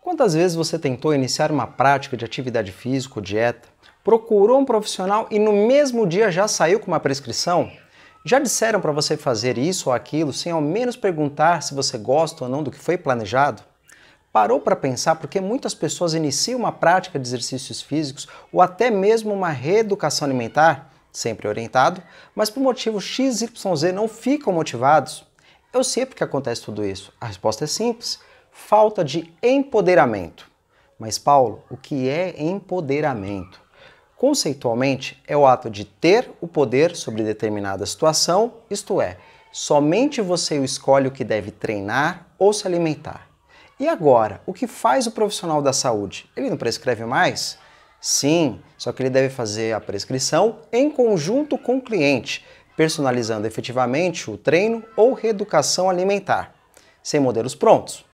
Quantas vezes você tentou iniciar uma prática de atividade física ou dieta, procurou um profissional e no mesmo dia já saiu com uma prescrição? Já disseram para você fazer isso ou aquilo sem ao menos perguntar se você gosta ou não do que foi planejado? Parou para pensar porque muitas pessoas iniciam uma prática de exercícios físicos ou até mesmo uma reeducação alimentar, sempre orientado, mas por motivo XYZ não ficam motivados? Eu sei porque acontece tudo isso. A resposta é simples falta de empoderamento. Mas, Paulo, o que é empoderamento? Conceitualmente, é o ato de ter o poder sobre determinada situação, isto é, somente você escolhe o que deve treinar ou se alimentar. E agora, o que faz o profissional da saúde? Ele não prescreve mais? Sim, só que ele deve fazer a prescrição em conjunto com o cliente, personalizando efetivamente o treino ou reeducação alimentar, sem modelos prontos.